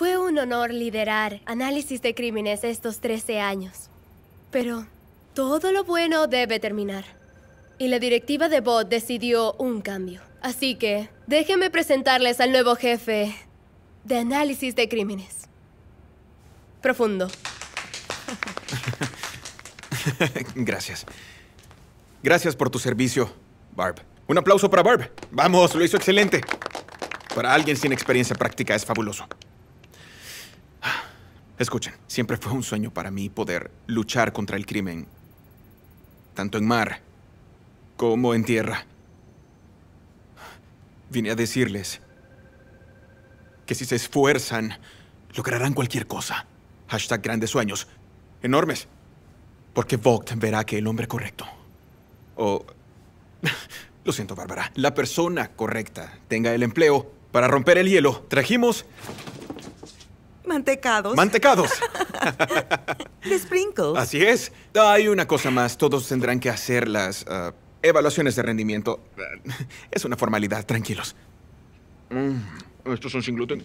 Fue un honor liderar análisis de crímenes estos 13 años. Pero todo lo bueno debe terminar. Y la directiva de Bot decidió un cambio. Así que déjenme presentarles al nuevo jefe de análisis de crímenes. Profundo. Gracias. Gracias por tu servicio, Barb. Un aplauso para Barb. Vamos, lo hizo excelente. Para alguien sin experiencia práctica es fabuloso. Escuchen, siempre fue un sueño para mí poder luchar contra el crimen, tanto en mar como en tierra. Vine a decirles que si se esfuerzan, lograrán cualquier cosa. Hashtag grandes sueños. Enormes. Porque Vogt verá que el hombre correcto, o... Lo siento, Bárbara. La persona correcta tenga el empleo para romper el hielo. Trajimos Mantecados. Mantecados. De sprinkles. Así es. Hay una cosa más. Todos tendrán que hacer las ah, evaluaciones de rendimiento. Ah, es una formalidad, tranquilos. Mm, ¿Estos son sin gluten?